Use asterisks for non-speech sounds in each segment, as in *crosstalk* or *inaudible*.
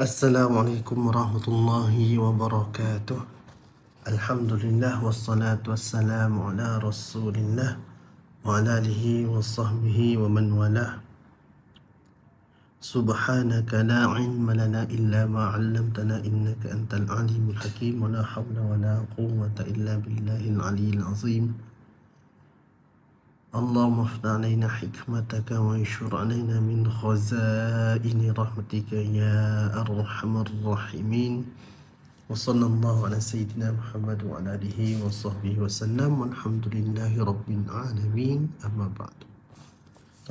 السلام عليكم ورحمة الله وبركاته الحمد لله والصلاة والسلام على رسول الله وعلى آله وصحبه ومن والاه سبحانك لا علم لنا إلا ما علمتنا إنك أنت العليم الحكيم ولا حول ولا قوة إلا بالله العلي العظيم اللهم افتح علينا حكمتك وانشر علينا من خزائن رحمتك يا ارحم الراحمين وصلى الله على سيدنا محمد وعلى اله وصحبه وسلم والحمد لله رب العالمين اما بعد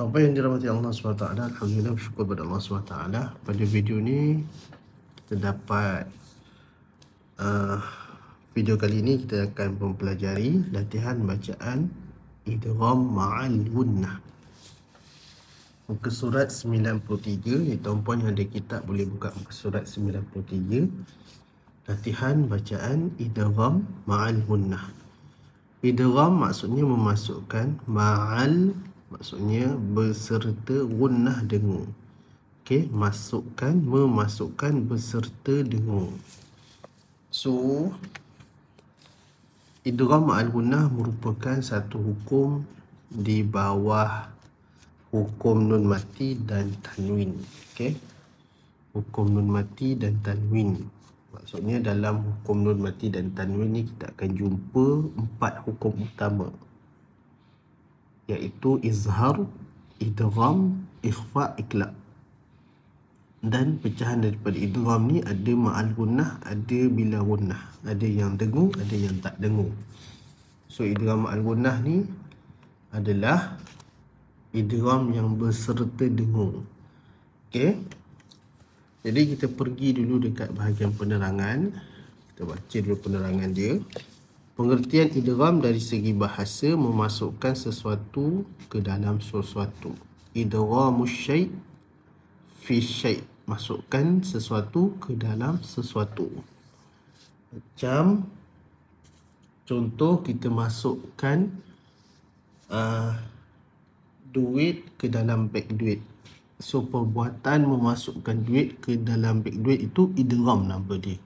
طبعا yang dirahmati Allah SWT Alhamdulillah bersyukur kepada Allah SWT Pada video ni Kita dapat uh, Video kali ini kita akan mempelajari Latihan bacaan idgham ma'al gunnah muka surat 93 ya tuan-puan yang ada kitab boleh buka muka surat 93 latihan bacaan idgham ma'al gunnah idgham maksudnya memasukkan ma'al maksudnya berserta gunnah dengung okey masukkan memasukkan berserta dengung so Idram al-gunnah merupakan satu hukum di bawah hukum nun mati dan tanwin. Okey. Hukum nun mati dan tanwin. Maksudnya dalam hukum nun mati dan tanwin ni kita akan jumpa empat hukum utama. Iaitu izhar, idram, ikhfa, ikhlaq dan pecahan daripada idgham ni ada ma'al gunnah ada bila gunnah ada yang dengu ada yang tak dengu so idgham ma'al gunnah ni adalah idgham yang berserta dengu Okay. jadi kita pergi dulu dekat bahagian penerangan kita baca dulu penerangan dia pengertian idgham dari segi bahasa memasukkan sesuatu ke dalam sesuatu idghamu syai' fi syait masukkan sesuatu ke dalam sesuatu macam contoh kita masukkan uh, duit ke dalam beg duit so perbuatan memasukkan duit ke dalam beg duit itu idram nama dia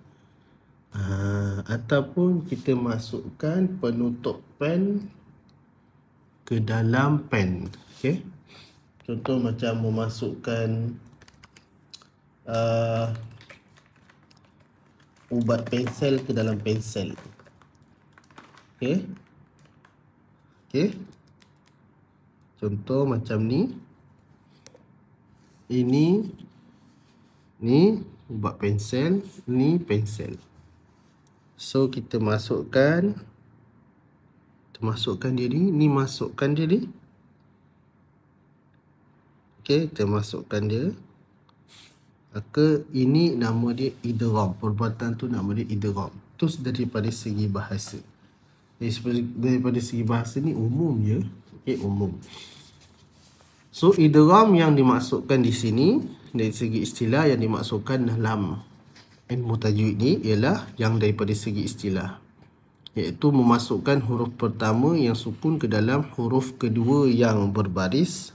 uh, ataupun kita masukkan penutup pen ke dalam pen okey contoh macam memasukkan uh, ubat pensel ke dalam pensel. Okey. Okey. Contoh macam ni. Ini ni ubat pensel, ni pensel. So kita masukkan kita masukkan dia ni, ni masukkan dia ni. Okey, kita masukkan dia. Maka ini nama dia idrom. Perbuatan tu nama dia idrom. Tu daripada segi bahasa. daripada segi bahasa ni umum ya. Okay, umum. So idrom yang dimaksudkan di sini dari segi istilah yang dimaksudkan dalam ilmu tajwid ni ialah yang daripada segi istilah iaitu memasukkan huruf pertama yang sukun ke dalam huruf kedua yang berbaris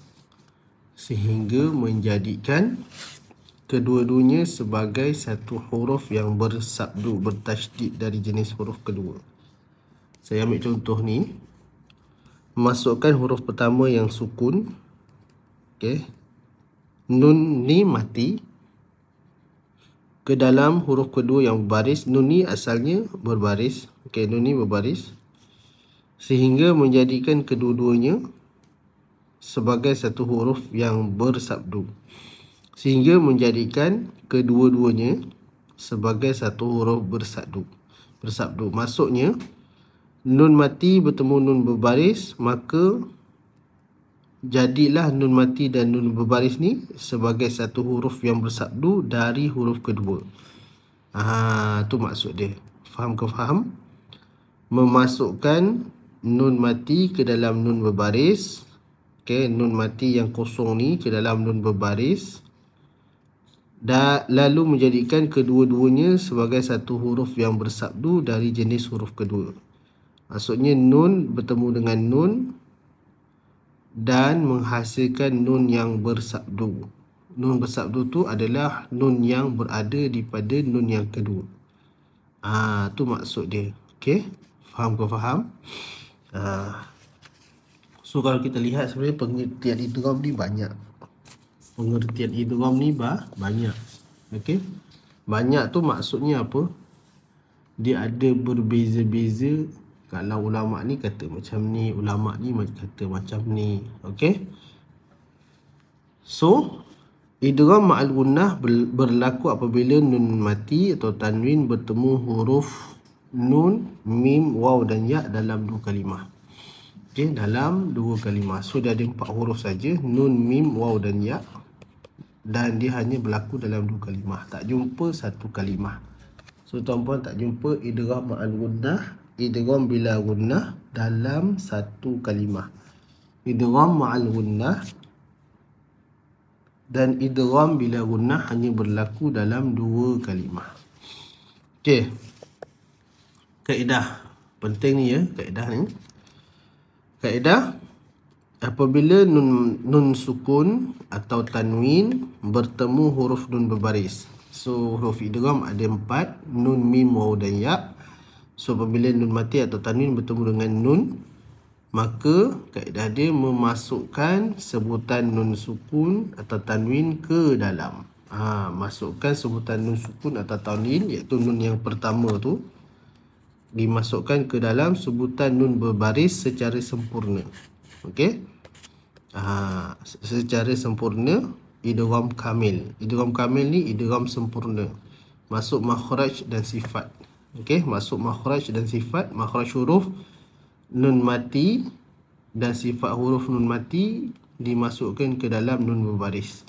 sehingga menjadikan kedua-duanya sebagai satu huruf yang bersabdu, bertajdid dari jenis huruf kedua. Saya ambil contoh ni. Masukkan huruf pertama yang sukun. Okey. Nun ni mati. Ke dalam huruf kedua yang baris. Nun ni asalnya berbaris. Okey, nun ni berbaris. Sehingga menjadikan kedua-duanya sebagai satu huruf yang bersabdu sehingga menjadikan kedua-duanya sebagai satu huruf bersabdu. bersabdu maksudnya nun mati bertemu nun berbaris maka jadilah nun mati dan nun berbaris ni sebagai satu huruf yang bersabdu dari huruf kedua ah tu maksud dia faham ke faham memasukkan nun mati ke dalam nun berbaris okey nun mati yang kosong ni ke dalam nun berbaris dan lalu menjadikan kedua-duanya sebagai satu huruf yang bersabdu dari jenis huruf kedua. Maksudnya nun bertemu dengan nun dan menghasilkan nun yang bersabdu. Nun bersabdu tu adalah nun yang berada di pada nun yang kedua. Ah ha, tu maksud dia. Okey. Faham ke faham? Ah ha. So kalau kita lihat sebenarnya pengertian itu ni banyak pengertian idgham ni bah, banyak. Okey. Banyak tu maksudnya apa? Dia ada berbeza-beza kalau ulama ni kata macam ni, ulama ni kata macam ni. Okey. So idgham ma'al gunnah berlaku apabila nun mati atau tanwin bertemu huruf nun, mim, waw dan ya dalam dua kalimah. Okey, dalam dua kalimah. So dia ada empat huruf saja, nun, mim, waw dan ya dan dia hanya berlaku dalam dua kalimah tak jumpa satu kalimah so tuan-tuan tak jumpa idgham ma'al gunnah idgham bila gunnah dalam satu kalimah idgham ma'al gunnah dan idgham bila gunnah hanya berlaku dalam dua kalimah okey kaedah penting ni ya kaedah ni kaedah apabila nun, nun sukun atau tanwin bertemu huruf nun berbaris. So huruf idgham ada empat, nun, mim, waw dan ya. So apabila nun mati atau tanwin bertemu dengan nun, maka kaedah dia memasukkan sebutan nun sukun atau tanwin ke dalam. Ha, masukkan sebutan nun sukun atau tanwin iaitu nun yang pertama tu dimasukkan ke dalam sebutan nun berbaris secara sempurna. Okey. Ah secara sempurna idgham kamil. Idgham kamil ni idgham sempurna. Masuk makhraj dan sifat. Okey, masuk makhraj dan sifat, makhraj huruf nun mati dan sifat huruf nun mati dimasukkan ke dalam nun berbaris.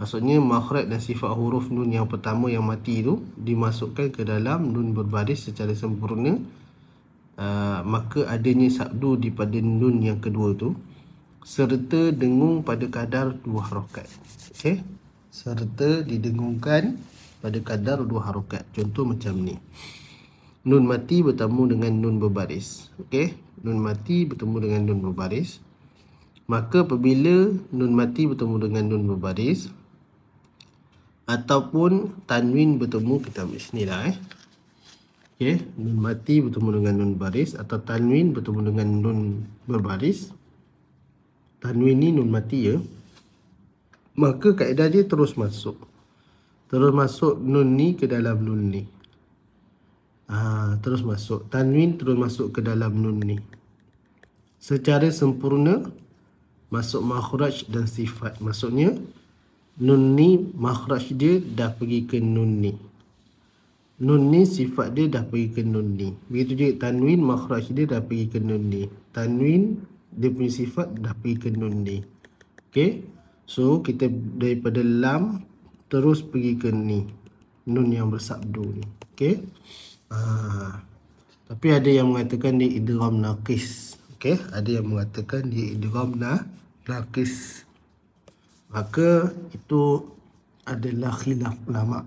Maksudnya makhraj dan sifat huruf nun yang pertama yang mati itu dimasukkan ke dalam nun berbaris secara sempurna. Ah, maka adanya sabdu di pada nun yang kedua tu serta dengung pada kadar dua harokat okay? serta didengungkan pada kadar dua harokat contoh macam ni nun mati bertemu dengan nun berbaris okay? nun mati bertemu dengan nun berbaris maka apabila nun mati bertemu dengan nun berbaris ataupun tanwin bertemu kita ambil sinilah eh okay. nun mati bertemu dengan nun baris atau tanwin bertemu dengan nun berbaris tanwin ni nun mati ya maka kaedah dia terus masuk terus masuk nun ni ke dalam nun ni ha, terus masuk tanwin terus masuk ke dalam nun ni secara sempurna masuk makhraj dan sifat maksudnya nun ni makhraj dia dah pergi ke nun ni Nun ni sifat dia dah pergi ke nun ni. Begitu juga tanwin makhraj dia dah pergi ke nun ni. Tanwin dia punya sifat dah pergi ke nun ni. Okay. So kita daripada lam terus pergi ke ni. Nun yang bersabdu ni. Okay. Aa. Ah, tapi ada yang mengatakan dia idram nakis. Okay. Ada yang mengatakan dia idram na nakis. Maka itu adalah khilaf ulama'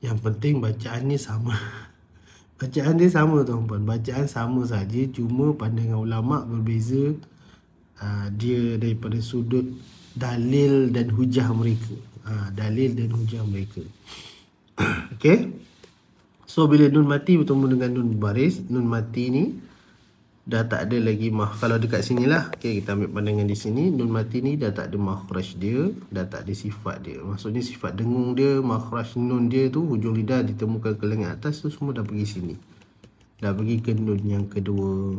Yang penting bacaan ni sama. *laughs* Bacaan dia sama tuan-tuan. Bacaan sama saja cuma pandangan ulama berbeza ah, dia daripada sudut dalil dan hujah mereka. Ah, dalil dan hujah mereka. *coughs* Okay. So bila nun mati bertemu dengan nun baris, nun mati ni dah tak ada lagi mah kalau dekat sini lah okay, kita ambil pandangan di sini nun mati ni dah tak ada makhraj dia dah tak ada sifat dia maksudnya sifat dengung dia makhraj nun dia tu hujung lidah ditemukan ke lengan atas tu semua dah pergi sini dah pergi ke nun yang kedua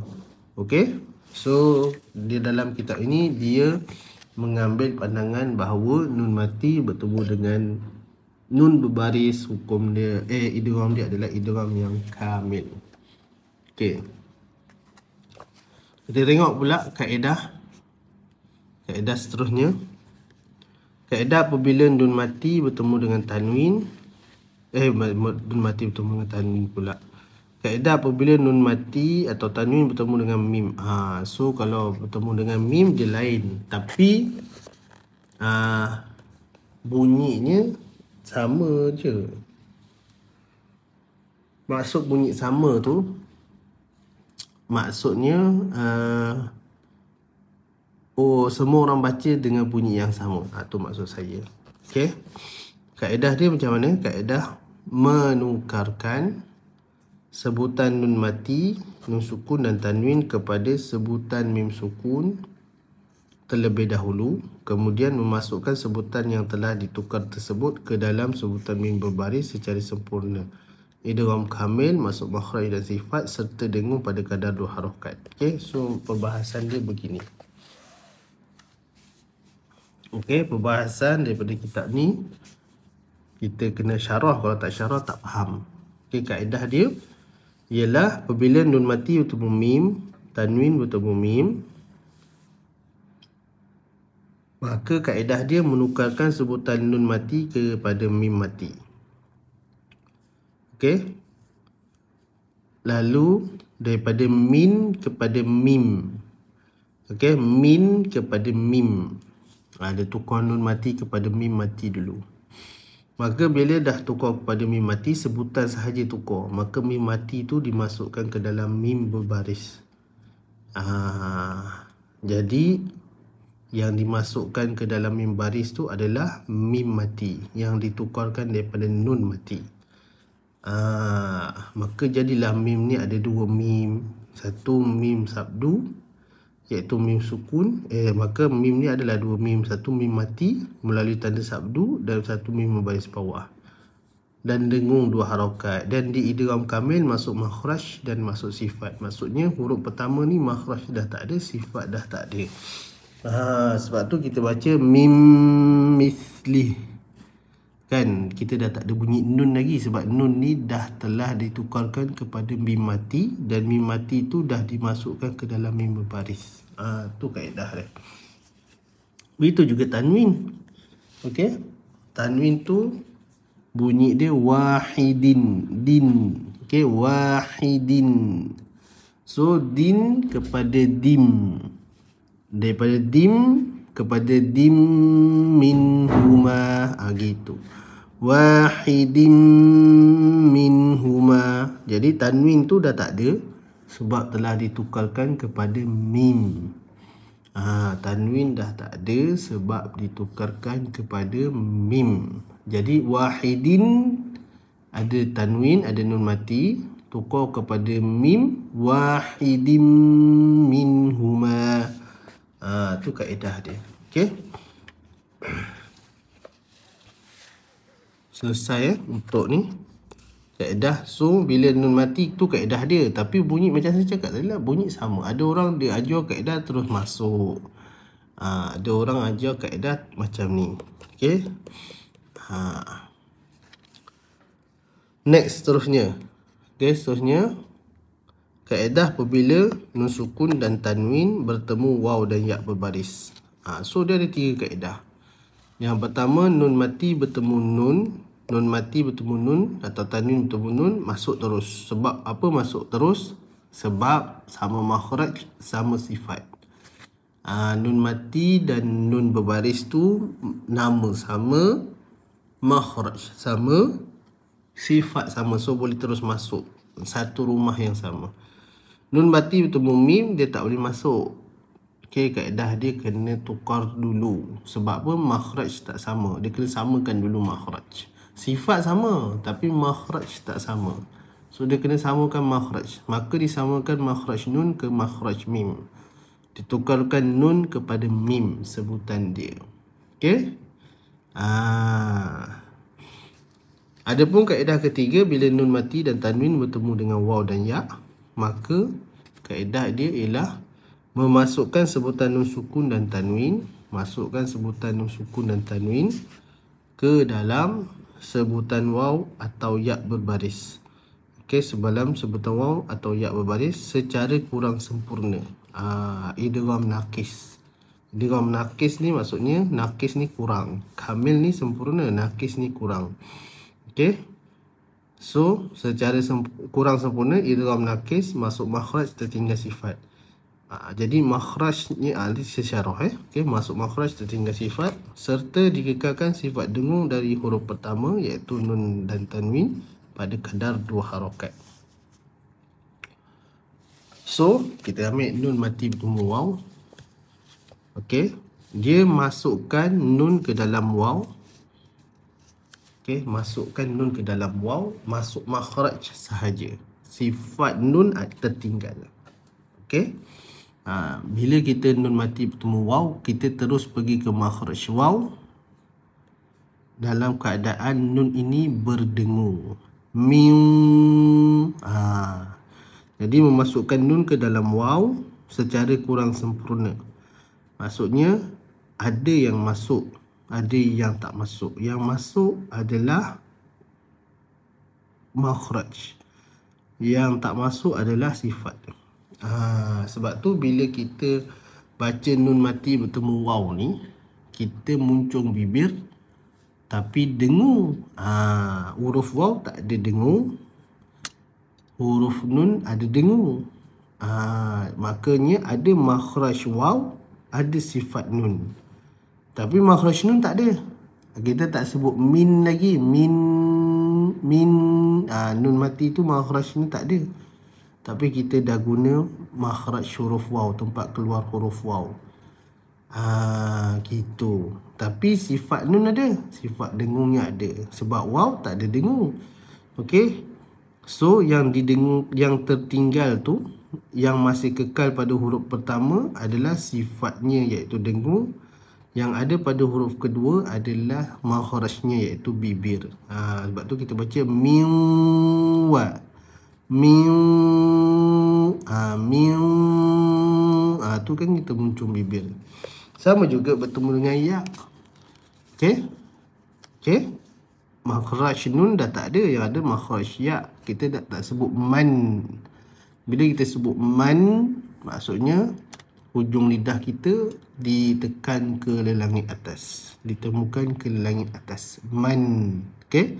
Okay so dia dalam kitab ini dia mengambil pandangan bahawa nun mati bertemu dengan nun berbaris hukum dia eh idgham dia adalah idgham yang kamil okey kita tengok pula kaedah Kaedah seterusnya Kaedah apabila Dun mati bertemu dengan tanwin Eh, Dun mati bertemu dengan tanwin pula Kaedah apabila nun mati atau tanwin bertemu dengan mim ha, So, kalau bertemu dengan mim dia lain Tapi ha, Bunyinya sama je Maksud bunyi sama tu maksudnya uh, oh semua orang baca dengan bunyi yang sama atau ah, ha, maksud saya okey kaedah dia macam mana kaedah menukarkan sebutan nun mati nun sukun dan tanwin kepada sebutan mim sukun terlebih dahulu kemudian memasukkan sebutan yang telah ditukar tersebut ke dalam sebutan mim berbaris secara sempurna idgham kamil masuk makhraj dan sifat serta dengung pada kadar dua harakat okey so perbahasan dia begini okey perbahasan daripada kitab ni kita kena syarah kalau tak syarah tak faham okey kaedah dia ialah apabila nun mati bertemu mim tanwin bertemu mim maka kaedah dia menukarkan sebutan nun mati kepada mim mati Okey. Lalu daripada min kepada mim. Okey, min kepada mim. Ada ah, ha, tukar nun mati kepada mim mati dulu. Maka bila dah tukar kepada mim mati sebutan sahaja tukar, maka mim mati tu dimasukkan ke dalam mim berbaris. Ha, jadi yang dimasukkan ke dalam mim baris tu adalah mim mati yang ditukarkan daripada nun mati. Ah, maka jadilah mim ni ada dua mim satu mim sabdu iaitu mim sukun eh maka mim ni adalah dua mim satu mim mati melalui tanda sabdu dan satu mim membaris bawah dan dengung dua harokat dan di idgham kamil masuk makhraj dan masuk sifat maksudnya huruf pertama ni makhraj dah tak ada sifat dah tak ada ha sebab tu kita baca mim mislih kan kita dah tak ada bunyi nun lagi sebab nun ni dah telah ditukarkan kepada mim mati dan mim mati tu dah dimasukkan ke dalam mim berbaris ah ha, tu kaedah dia begitu juga tanwin okey tanwin tu bunyi dia wahidin din okey wahidin so din kepada dim daripada dim kepada dim min huma ah ha, gitu wahidin minhuma. Jadi tanwin tu dah tak ada sebab telah ditukarkan kepada mim. Ah, ha, tanwin dah tak ada sebab ditukarkan kepada mim. Jadi wahidin ada tanwin, ada nun mati, tukar kepada mim wahidin minhuma. Ah, ha, tu kaedah dia. Okey. selesai eh, untuk ni kaedah so bila nun mati tu kaedah dia tapi bunyi macam saya cakap tadi lah bunyi sama ada orang dia ajar kaedah terus masuk ha, ada orang ajar kaedah macam ni ok ha. next seterusnya ok seterusnya kaedah apabila nun sukun dan tanwin bertemu waw dan yak berbaris ha, so dia ada tiga kaedah yang pertama nun mati bertemu nun Nun mati bertemu nun atau tanwin bertemu nun masuk terus. Sebab apa masuk terus? Sebab sama makhraj, sama sifat. Ha, nun mati dan nun berbaris tu nama sama, makhraj sama, sifat sama. So boleh terus masuk. Satu rumah yang sama. Nun mati bertemu mim, dia tak boleh masuk. Okay, kaedah dia kena tukar dulu. Sebab apa? Makhraj tak sama. Dia kena samakan dulu makhraj. Makhraj sifat sama tapi makhraj tak sama so dia kena samakan makhraj maka disamakan makhraj nun ke makhraj mim ditukarkan nun kepada mim sebutan dia okey ah adapun kaedah ketiga bila nun mati dan tanwin bertemu dengan waw dan ya maka kaedah dia ialah memasukkan sebutan nun sukun dan tanwin masukkan sebutan nun sukun dan tanwin ke dalam sebutan waw atau yak berbaris. Okey, sebelum sebutan waw atau yak berbaris secara kurang sempurna. Ah, idgham naqis. Idgham nakis ni maksudnya nakis ni kurang. Kamil ni sempurna, nakis ni kurang. Okey. So, secara semp- kurang sempurna idgham nakis, masuk makhraj tertinggal sifat. Ha, jadi makhrajnya ahli ha, syarah eh. Okey, masuk makhraj tertinggal sifat serta dikekalkan sifat dengung dari huruf pertama iaitu nun dan tanwin pada kadar dua harakat. So, kita ambil nun mati bertemu waw. Okey, dia masukkan nun ke dalam waw. Okey, masukkan nun ke dalam waw, masuk makhraj sahaja. Sifat nun ha, tertinggal. Okey ha, bila kita nun mati bertemu waw kita terus pergi ke makhraj waw dalam keadaan nun ini berdengung Miu. ha. jadi memasukkan nun ke dalam waw secara kurang sempurna maksudnya ada yang masuk ada yang tak masuk yang masuk adalah makhraj yang tak masuk adalah sifat dia Ha, sebab tu bila kita baca nun mati bertemu waw ni, kita muncung bibir tapi dengung. Ha, huruf waw tak ada dengung. Huruf nun ada dengung. Ha, makanya ada makhraj waw, ada sifat nun. Tapi makhraj nun tak ada. Kita tak sebut min lagi. Min min ha, nun mati tu makhraj nun tak ada tapi kita dah guna makhraj huruf waw tempat keluar huruf waw ah gitu tapi sifat nun ada sifat dengungnya ada sebab waw tak ada dengung okey so yang didengung yang tertinggal tu yang masih kekal pada huruf pertama adalah sifatnya iaitu dengung yang ada pada huruf kedua adalah makhrajnya iaitu bibir. Ha, sebab tu kita baca miwa. Miu ha, Miu ha, tu kan kita muncung bibir Sama juga bertemu dengan ya Okay Okay Makhraj nun dah tak ada Yang ada makhraj ya Kita dah tak sebut man Bila kita sebut man Maksudnya Hujung lidah kita Ditekan ke langit atas Ditemukan ke langit atas Man Okay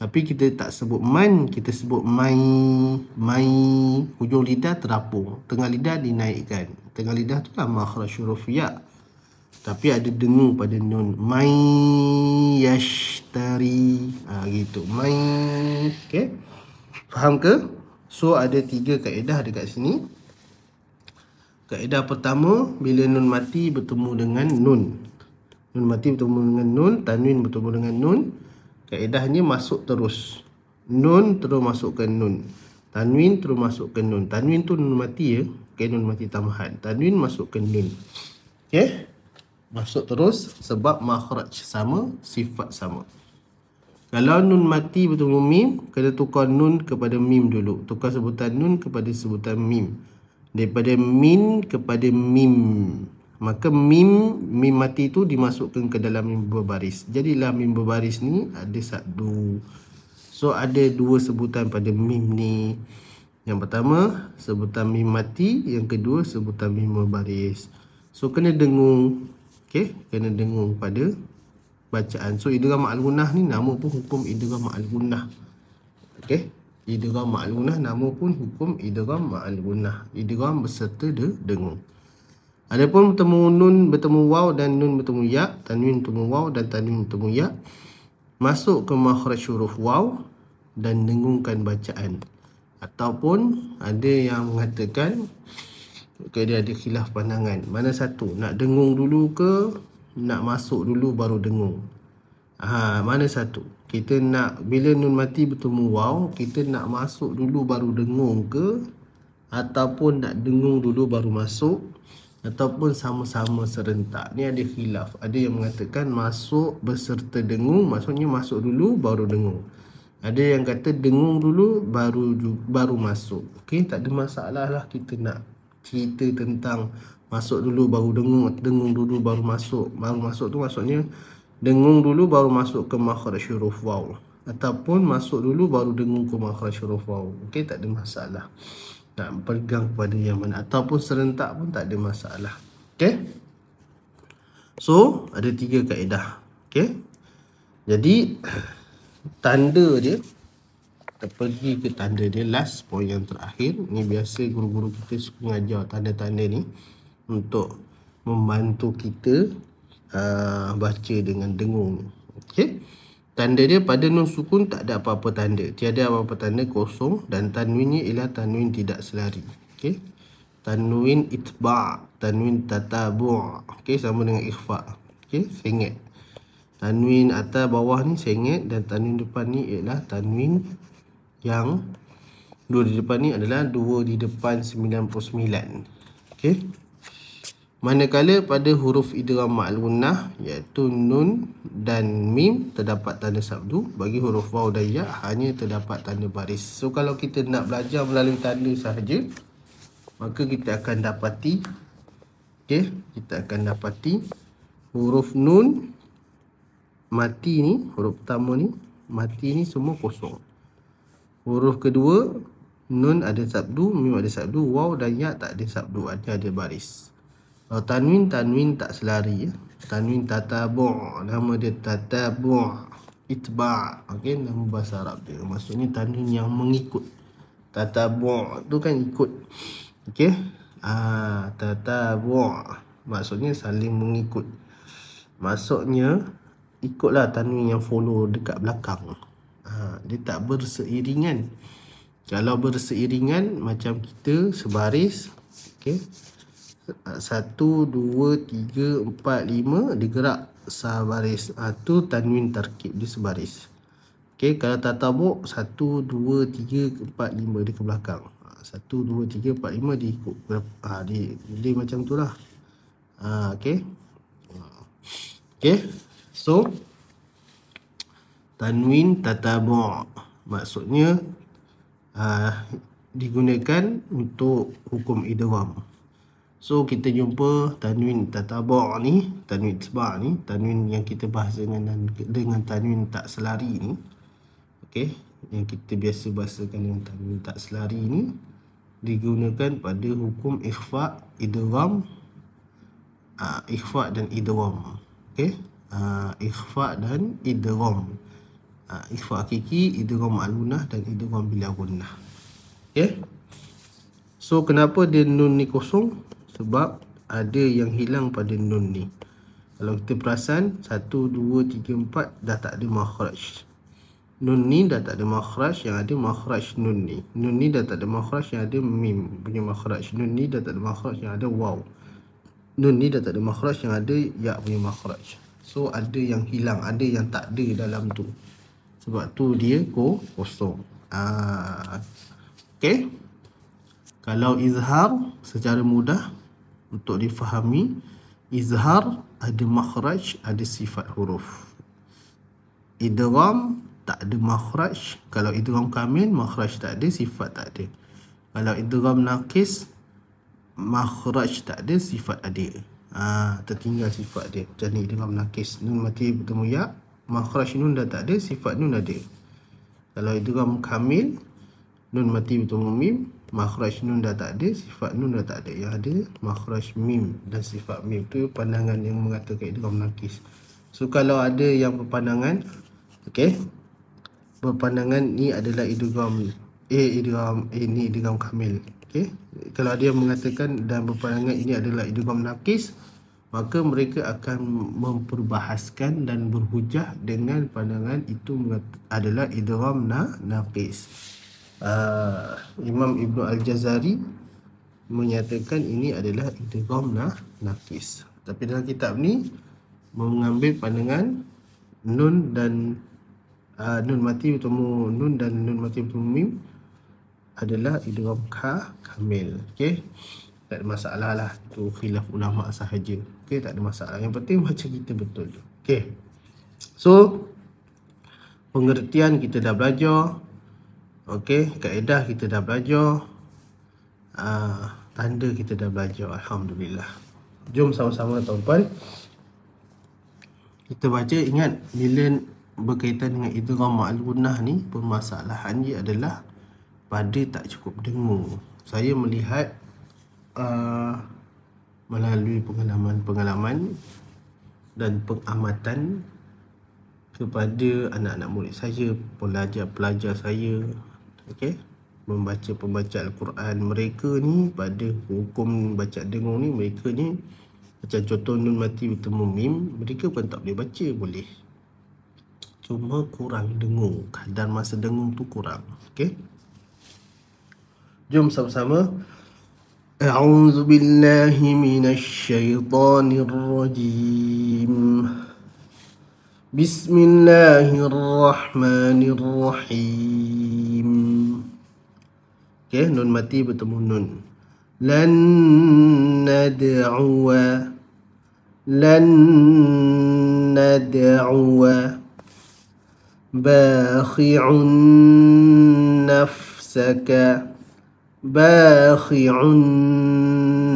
tapi kita tak sebut man, kita sebut mai, mai, hujung lidah terapung, tengah lidah dinaikkan. Tengah lidah tu lah makhraj huruf ya. Tapi ada dengung pada nun mai yashtari. Ah ha, gitu. Mai, okay Faham ke? So ada tiga kaedah dekat sini. Kaedah pertama, bila nun mati bertemu dengan nun. Nun mati bertemu dengan nun, tanwin bertemu dengan nun. Kaedahnya masuk terus Nun terus masuk ke nun Tanwin terus masuk ke nun Tanwin tu nun mati ya okay, Nun mati tambahan Tanwin masuk ke nun Okay Masuk terus Sebab makhraj sama Sifat sama Kalau nun mati betul mim Kena tukar nun kepada mim dulu Tukar sebutan nun kepada sebutan mim Daripada min kepada mim maka mim mim mati itu dimasukkan ke dalam mim berbaris jadilah mim berbaris ni ada satu so ada dua sebutan pada mim ni yang pertama sebutan mim mati yang kedua sebutan mim berbaris so kena dengung okey kena dengung pada bacaan so idgham al-gunnah ni nama pun hukum idgham al-gunnah okey idgham al-gunnah nama pun hukum idgham al-gunnah idgham beserta de dengung Adapun bertemu nun bertemu waw dan nun bertemu ya, tanwin bertemu waw dan tanwin bertemu ya, masuk ke makhraj huruf waw dan dengungkan bacaan. Ataupun ada yang mengatakan okay, dia ada khilaf pandangan. Mana satu? Nak dengung dulu ke nak masuk dulu baru dengung? Ha, mana satu? Kita nak bila nun mati bertemu waw, kita nak masuk dulu baru dengung ke ataupun nak dengung dulu baru masuk? ataupun sama-sama serentak. Ni ada khilaf. Ada yang mengatakan masuk berserta dengung, maksudnya masuk dulu baru dengung. Ada yang kata dengung dulu baru baru masuk. Okay, tak ada masalah lah kita nak cerita tentang masuk dulu baru dengung, dengung dulu baru masuk. Baru masuk tu maksudnya dengung dulu baru masuk ke makhraj huruf waw ataupun masuk dulu baru dengung ke makhraj huruf waw. Okey, tak ada masalah nak pegang kepada yang mana ataupun serentak pun tak ada masalah okey so ada tiga kaedah okey jadi *clears throat* tanda dia kita pergi ke tanda dia last point yang terakhir ni biasa guru-guru kita suka ajar tanda-tanda ni untuk membantu kita uh, baca dengan dengung okey Tanda dia pada nun sukun tak ada apa-apa tanda. Tiada apa-apa tanda kosong dan tanwinnya ialah tanwin tidak selari. Okey. Tanwin itba, tanwin tatabu'. Okey, sama dengan ikhfa. Okey, sengit. Tanwin atas bawah ni sengit dan tanwin depan ni ialah tanwin yang dua di depan ni adalah dua di depan 99. Okey. Manakala pada huruf idgham ma'lunah iaitu nun dan mim terdapat tanda sabdu bagi huruf waw dan ya hanya terdapat tanda baris. So kalau kita nak belajar melalui tanda sahaja maka kita akan dapati okay, kita akan dapati huruf nun mati ni huruf pertama ni mati ni semua kosong. Huruf kedua nun ada sabdu, mim ada sabdu, waw dan ya tak ada sabdu, ada ada baris. Kalau oh, tanwin, tanwin tak selari ya. Tanwin tatabu' Nama dia tatabu' Itba' okay? Nama bahasa Arab dia Maksudnya tanwin yang mengikut Tatabu' tu kan ikut Okay ah, Tatabu' Maksudnya saling mengikut Maksudnya Ikutlah tanwin yang follow dekat belakang ah, Dia tak berseiringan Kalau berseiringan Macam kita sebaris Okay Ah, satu, dua, tiga, empat, lima Dia gerak sebaris ha, tanwin tarkib dia sebaris Okay, kalau tak tabuk Satu, dua, tiga, empat, lima Dia ke belakang ha, Satu, dua, tiga, empat, lima Dia ikut ha, dia, dia macam tu lah ha, Okay Okay So Tanwin tatabu' Maksudnya ha, Digunakan untuk hukum idwam So kita jumpa tanwin tatabu' ni, tanwin tsba' ni, tanwin yang kita bahas dengan dengan tanwin tak selari ni. okay? yang kita biasa bahasakan dengan tanwin tak selari ni digunakan pada hukum ikhfa, idgham, uh, ikhfa dan idgham. okay? uh, ah, ikhfa dan idgham. Uh, ikhfa kiki, idgham alunah dan idgham bila okay? So kenapa dia nun ni kosong? sebab ada yang hilang pada nun ni kalau kita perasan 1 2 3 4 dah tak ada makhraj nun ni dah tak ada makhraj yang ada makhraj nun ni nun ni dah tak ada makhraj yang ada mim punya makhraj nun ni dah tak ada makhraj yang ada waw nun ni dah tak ada makhraj yang ada ya punya makhraj so ada yang hilang ada yang tak ada dalam tu sebab tu dia ko kosong ah okey kalau izhar secara mudah untuk difahami izhar ada makhraj ada sifat huruf idgham tak ada makhraj kalau idgham kamil makhraj tak ada sifat tak ada kalau idgham naqis makhraj tak ada sifat ada ha, tertinggal sifat dia Jadi ni idgham naqis nun mati bertemu ya makhraj nun dah tak ada sifat nun ada kalau idgham kamil nun mati bertemu mim makhraj nun dah tak ada sifat nun dah tak ada yang ada makhraj mim dan sifat mim tu pandangan yang mengatakan itu kaum nakis so kalau ada yang berpandangan okay, berpandangan ni adalah idgham eh idgham eh, ini idgham kamil okay. kalau dia mengatakan dan berpandangan ini adalah idgham nakis maka mereka akan memperbahaskan dan berhujah dengan pandangan itu adalah idgham na nakis uh, Imam Ibn Al-Jazari menyatakan ini adalah idgham nah, nafis. Tapi dalam kitab ni mengambil pandangan nun dan uh, nun mati bertemu nun dan nun mati bertemu mim adalah idgham ka kamil. Okey. Tak ada masalah lah. tu khilaf ulama sahaja. Okey, tak ada masalah. Yang penting macam kita betul. Okey. So pengertian kita dah belajar Okey, kaedah kita dah belajar. Aa, ah, tanda kita dah belajar. Alhamdulillah. Jom sama-sama tuan-tuan. Kita baca ingat bila berkaitan dengan idgham ma'lunah ni permasalahan dia adalah pada tak cukup dengung. Saya melihat aa, ah, melalui pengalaman-pengalaman dan pengamatan kepada anak-anak murid saya, pelajar-pelajar saya, okay? membaca pembaca Al-Quran mereka ni pada hukum baca dengung ni mereka ni macam contoh nun mati bertemu mim mereka pun tak boleh baca boleh cuma kurang dengung kadar masa dengung tu kurang okey jom sama-sama أعوذ بالله من الشيطان الرجيم بسم Okay, nun mati bertemu nun. Lan nad'uwa. Lan nad'uwa. Bakhi'un nafsaka. Bakhi'un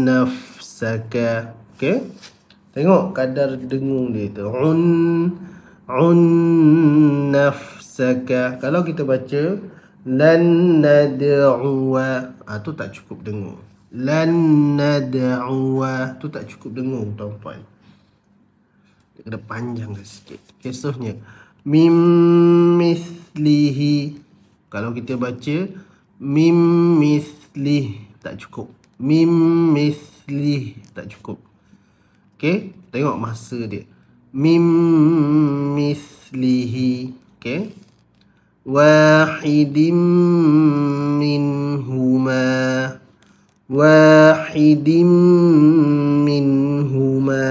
nafsaka. Okay. Tengok kadar dengung dia tu. Un, un nafsaka. Kalau kita baca lan nad'a ah tu tak cukup dengung lan nad'a tu tak cukup dengung tuan-tuan kena panjangkan sikit kesusnya mim mislihi kalau kita baca mim mislih tak cukup mim mislih tak cukup Okay, tengok masa dia mim mislihi okay. واحد منهما واحد منهما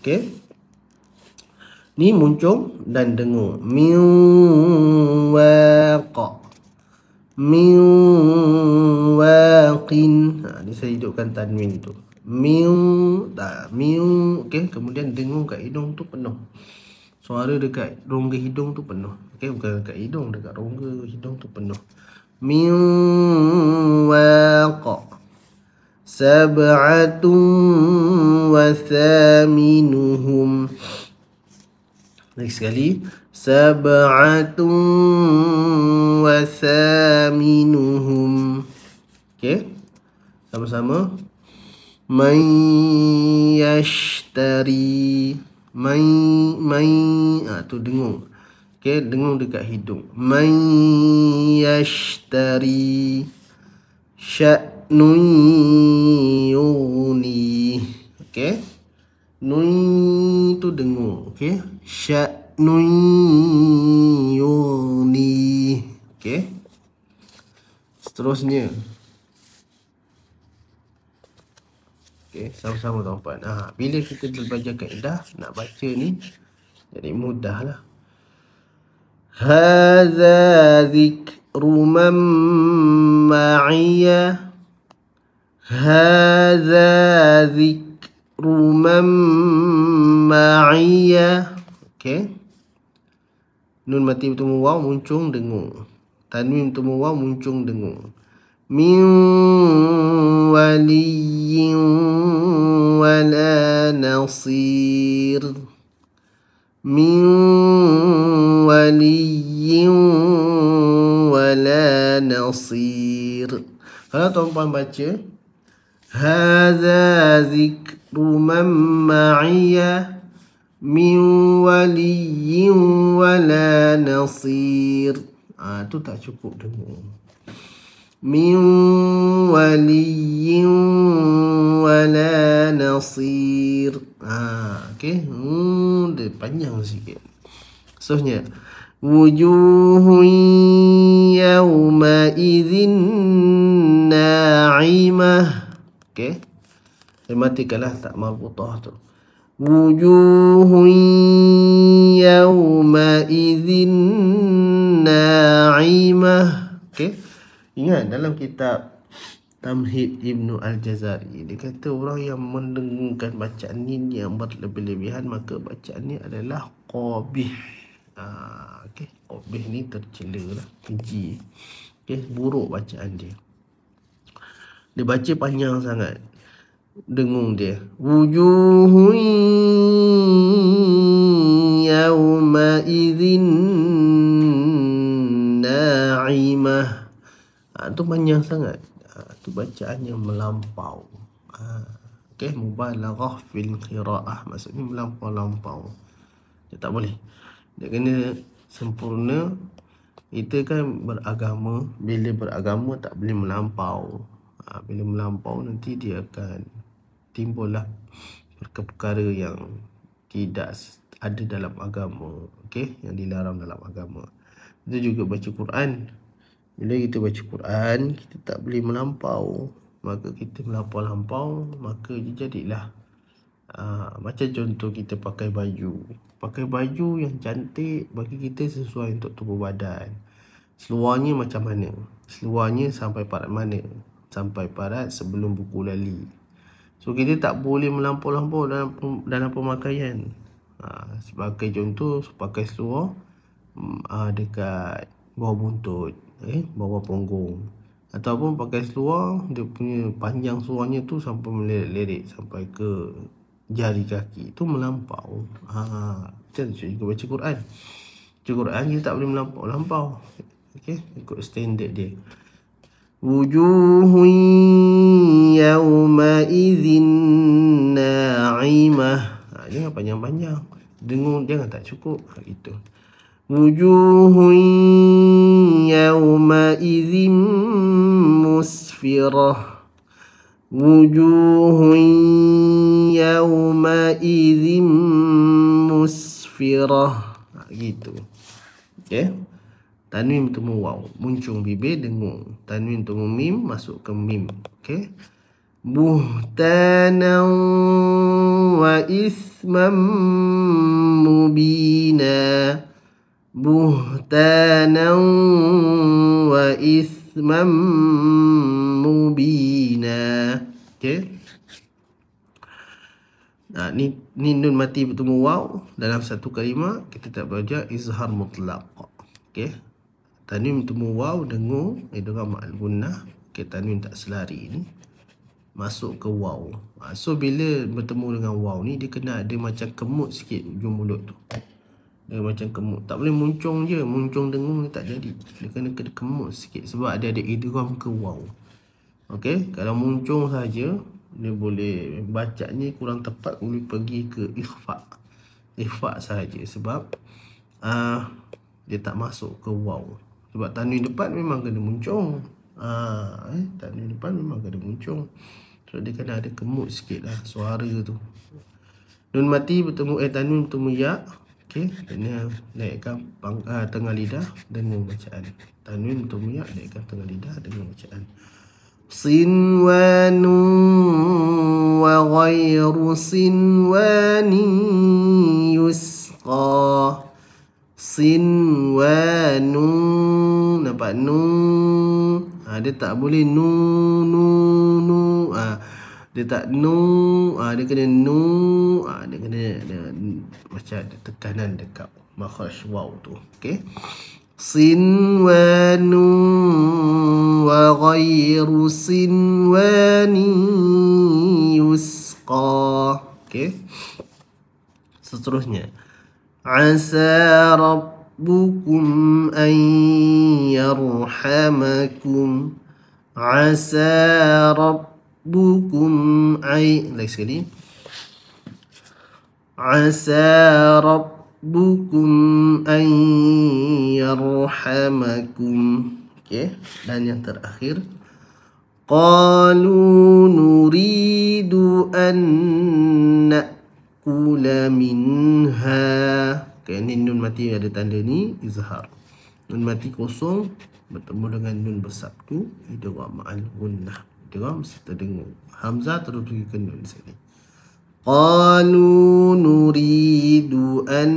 okay ni muncung dan dengung min waqa min ha, ni saya hidupkan tanwin tu min tak min okey kemudian dengung kat hidung tu penuh suara dekat rongga hidung tu penuh Okay, bukan dekat hidung dekat rongga hidung tu penuh miwaq sab'atun wasaminuhum. thaminuhum lagi sekali sab'atun wasaminuhum. Okay, sama-sama man yashtari mai mai ah tu dengung okey dengung dekat hidung mai yashtari sya'nuni okey nun tu dengung okey sya'nuni okey seterusnya Okey, sama-sama tuan-tuan. Ha, bila kita belajar kaedah nak baca ni jadi mudahlah. Hadza dhikru man ma'iyya Hadza dhikru man ma'iyya Okey. Nun mati bertemu waw muncung dengung. Tanwin bertemu waw muncung dengung. من ولي ولا نصير من ولي ولا نصير فلا هذا ذكر من معي من ولي ولا نصير آه تو تا شكو دمو من ولي ولا نصير ha, okay. hmm, dia panjang sikit seterusnya وجوه يومئذ ناعمة okay. Matikalah tak marbutah tu وجوه يومئذ ناعمه Ingat dalam kitab Tamhid Ibnu Al-Jazari Dia kata orang yang mendengungkan bacaan ni Dia buat lebih Maka bacaan ni adalah Qabih ha, ah, okay. Qabih ni tercela lah Keji okay. Buruk bacaan dia Dia baca panjang sangat Dengung dia Wujuhun Yawma izin tu panjang sangat uh, tu bacaannya melampau uh, okey mubalaghah fil qiraah maksudnya melampau-lampau dia tak boleh dia kena sempurna kita kan beragama bila beragama tak boleh melampau uh, bila melampau nanti dia akan timbullah perkara yang tidak ada dalam agama okey yang dilarang dalam agama itu juga baca Quran bila kita baca Quran, kita tak boleh melampau. Maka kita melampau-lampau, maka dia jadilah. Ha, macam contoh kita pakai baju. Pakai baju yang cantik bagi kita sesuai untuk tubuh badan. Seluarnya macam mana? Seluarnya sampai parat mana? Sampai parat sebelum buku lali. So, kita tak boleh melampau-lampau dalam, dalam pemakaian. Ha, sebagai contoh, pakai seluar ha, dekat bawah buntut eh bawah punggung ataupun pakai seluar dia punya panjang seluarnya tu sampai meledek-ledek sampai ke jari kaki tu melampau ha macam tu juga baca Quran baca Quran dia tak boleh melampau lampau okey ikut standard dia wujuhun yawma idzin na'imah ha, jangan panjang-panjang dengung jangan tak cukup ha, itu وجوه يومئذ مسفرة وجوه يومئذ مسفرة gitu ok tanwin bertemu waw muncung bibir dengung tanwin bertemu mim masuk ke mim ok buhtana wa isman mubina بهتانا وإثما مبينا okay. Ha, ni, ni nun mati bertemu waw dalam satu kalimah kita tak belajar izhar mutlaq. Okey. Tanwin bertemu waw dengan eh dengan ma'al gunnah. Okey tanwin tak selari ni. Masuk ke waw. Ha, so bila bertemu dengan waw ni dia kena ada macam kemut sikit ujung mulut tu. Dia macam kemuk Tak boleh muncung je Muncung dengung dia tak jadi Dia kena kena kemuk sikit Sebab dia ada idram ke wow okey Kalau muncung saja Dia boleh Bacanya kurang tepat Boleh pergi ke ikhfa Ikhfa saja Sebab uh, Dia tak masuk ke wow Sebab tanwin depan memang kena muncung uh, eh, Tanwin depan memang kena muncung So dia kena ada kemuk sikit lah Suara tu Nun mati bertemu Eh tanwin bertemu yak Okey, kena naikkan pang, uh, tengah lidah dengan bacaan. Tanwin untuk muyak naikkan tengah lidah dengan bacaan. Sinwan wa ghairu sinwani yusqa. Sinwan nampak nu. Ha, dia tak boleh nu nu nu dia tak nu ah dia kena nu ah dia kena ada macam ada tekanan dekat makhraj waw tu okay? sin wa nu wa ghairu sin wa ni yusqa okay? seterusnya asa rabbukum an yarhamakum asa rabbukum ay lagi sekali asa rabbukum ay yarhamakum okey dan yang terakhir qalu nuridu an na'kula minha okey ni nun mati ada tanda ni izhar nun mati kosong bertemu dengan nun besar itu idgham al gunnah Dengar mesti terdengar Hamzah terus pergi kenun sini Qalu nuridu an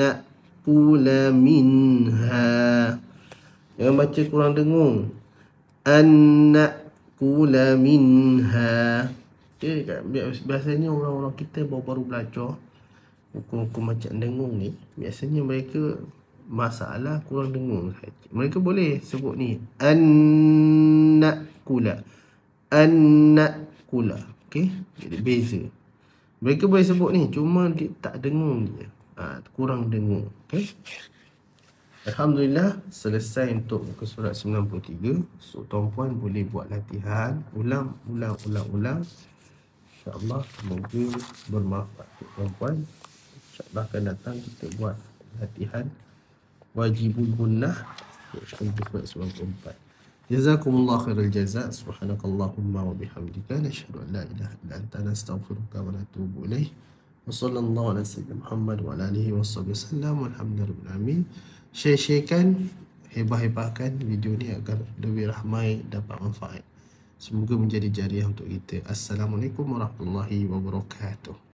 na'kula minha Jangan baca kurang dengung An na'kula minha Okay, biasanya orang-orang kita baru-baru belajar Hukum-hukum macam dengung ni Biasanya mereka masalah kurang dengung Mereka boleh sebut ni An na' kula anak kula okey jadi beza mereka boleh sebut ni cuma dia tak dengung je ha, kurang dengung okey Alhamdulillah selesai untuk muka surat 93 So tuan-puan boleh buat latihan Ulang, ulang, ulang, ulang InsyaAllah semoga bermanfaat untuk tuan-puan InsyaAllah akan datang kita buat latihan Wajibul Gunnah Untuk surat 94 Jazakumullah khairul jazak. Subhanakallahumma wa bihamdika. Nashhadu an la ilaha illa anta. Nastaghfiruka wa natubu ilaih. Wa sallallahu ala sayyidina Muhammad wa alihi wa sahbihi sallam. Alhamdulillah amin. Share-sharekan. Hebah-hebahkan video ni agar lebih ramai dapat manfaat. Semoga menjadi jariah untuk kita. Assalamualaikum warahmatullahi wabarakatuh.